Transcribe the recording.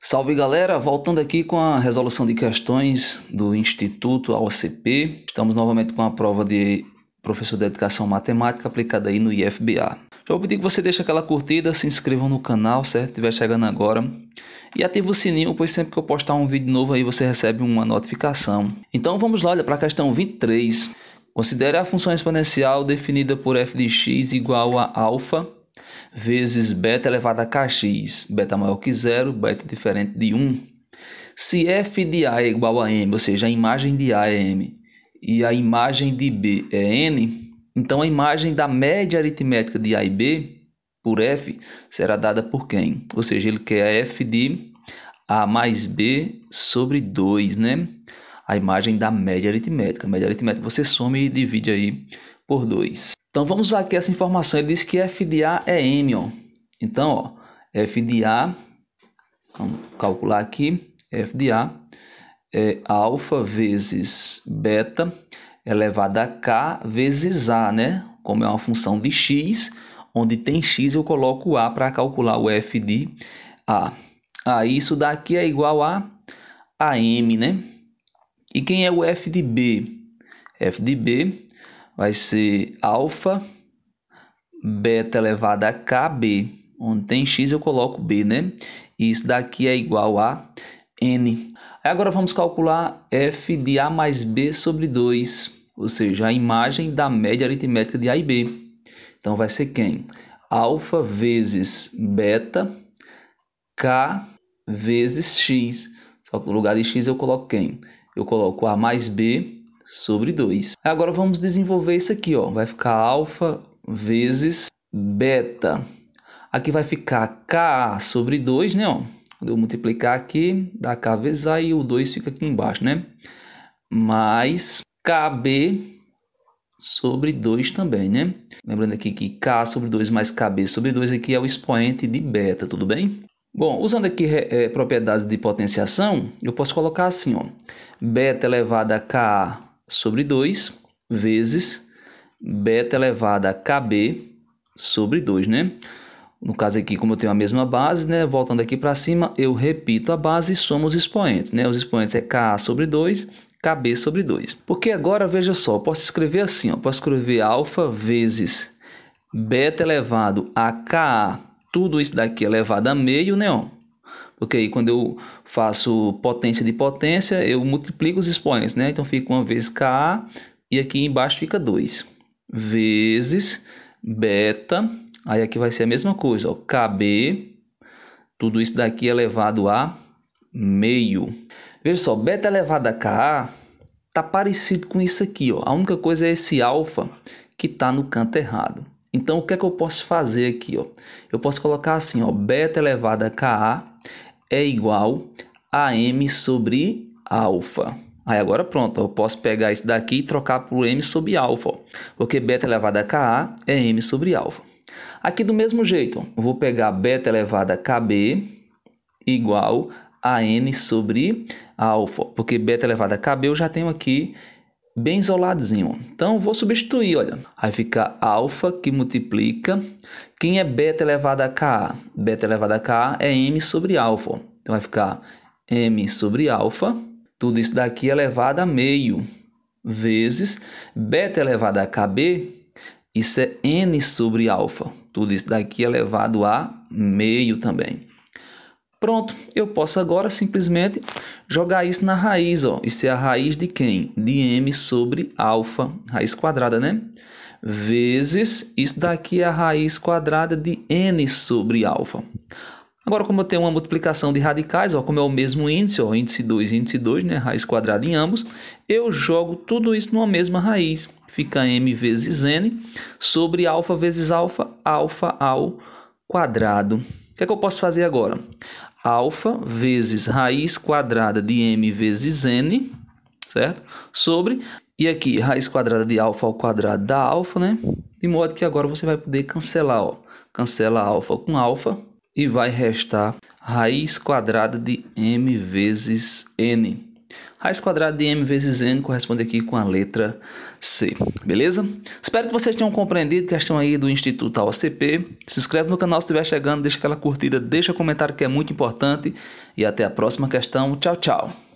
Salve galera, voltando aqui com a resolução de questões do Instituto AOCP. Estamos novamente com a prova de professor de educação matemática aplicada aí no IFBA. Já então, vou pedir que você deixe aquela curtida, se inscreva no canal, certo? Estiver chegando agora. E ative o sininho, pois sempre que eu postar um vídeo novo aí você recebe uma notificação. Então vamos lá, olha para a questão 23. Considere a função exponencial definida por f de x igual a alfa vezes beta elevado a kx, beta maior que zero, beta diferente de 1. Se f de A é igual a m, ou seja, a imagem de A é m e a imagem de B é n, então a imagem da média aritmética de A e B por f será dada por quem? Ou seja, ele quer a f de A mais B sobre 2, né? A imagem da média aritmética. A média aritmética você some e divide aí por 2. Então vamos aqui essa informação. Ele diz que FDA é M. Ó. Então, ó, FDA, vamos calcular aqui, FDA é alfa vezes beta elevado a k vezes a, né? Como é uma função de x, onde tem x eu coloco a para calcular o f de a. Ah, isso daqui é igual a am, né? E quem é o FDB FDB f de b vai ser alfa, beta elevado a kb, onde tem x eu coloco b, né? E isso daqui é igual a n. Agora vamos calcular f de a mais b sobre 2, ou seja, a imagem da média aritmética de a e b. Então vai ser quem? Alfa vezes beta, k vezes x. Só que no lugar de x eu coloco quem? Eu coloco a mais b sobre 2. Agora vamos desenvolver isso aqui, ó. vai ficar alfa vezes beta. Aqui vai ficar K sobre 2, né? Ó. Quando eu multiplicar aqui, dá K vezes A e o 2 fica aqui embaixo, né? Mais KB sobre 2 também, né? Lembrando aqui que K sobre 2 mais KB sobre 2 aqui é o expoente de beta, tudo bem? Bom, usando aqui é, propriedades de potenciação, eu posso colocar assim, ó. Beta elevado a K sobre 2 vezes beta elevado a kb sobre 2, né? No caso aqui, como eu tenho a mesma base, né? Voltando aqui para cima, eu repito a base e somo os expoentes, né? Os expoentes é k sobre 2, kb sobre 2. Porque agora, veja só, posso escrever assim, ó. Posso escrever alfa vezes beta elevado a ka, tudo isso daqui elevado a meio, né? Ó porque aí quando eu faço potência de potência, eu multiplico os expoentes, né? Então fica uma vez Ka e aqui embaixo fica 2. Vezes beta, aí aqui vai ser a mesma coisa, ó, KB, tudo isso daqui elevado é a meio. Veja só, beta elevado a Ka tá parecido com isso aqui, ó. A única coisa é esse alfa que tá no canto errado. Então, o que é que eu posso fazer aqui, ó? Eu posso colocar assim, ó, beta elevado a Ka é igual a m sobre alfa. Aí agora pronto, eu posso pegar isso daqui e trocar por m sobre alfa, porque beta elevado a k é m sobre alfa. Aqui do mesmo jeito, eu vou pegar beta elevado a Kb igual a n sobre alfa, porque beta elevado a Kb eu já tenho aqui bem isoladinho. Então vou substituir, olha. Aí fica alfa que multiplica. Quem é beta elevado a k? Beta elevado a k é m sobre alfa. Então vai ficar m sobre alfa. Tudo isso daqui é elevado a meio vezes beta elevado a kb. Isso é n sobre alfa. Tudo isso daqui é elevado a meio também. Pronto, eu posso agora simplesmente jogar isso na raiz, ó. Isso é a raiz de quem? De m sobre alfa, raiz quadrada, né? Vezes, isso daqui é a raiz quadrada de n sobre alfa. Agora, como eu tenho uma multiplicação de radicais, ó, como é o mesmo índice, ó, índice 2 índice 2, né, raiz quadrada em ambos, eu jogo tudo isso numa mesma raiz. Fica m vezes n sobre alfa vezes alfa, alfa ao quadrado que é que eu posso fazer agora? Alfa vezes raiz quadrada de m vezes n, certo? Sobre, e aqui, raiz quadrada de alfa ao quadrado da alfa, né? De modo que agora você vai poder cancelar, ó. Cancela alfa com alfa e vai restar raiz quadrada de m vezes n. Raiz quadrada de m vezes n corresponde aqui com a letra C, beleza? Espero que vocês tenham compreendido a questão aí do Instituto AOCP. Se inscreve no canal se estiver chegando, deixa aquela curtida, deixa um comentário que é muito importante. E até a próxima questão. Tchau, tchau.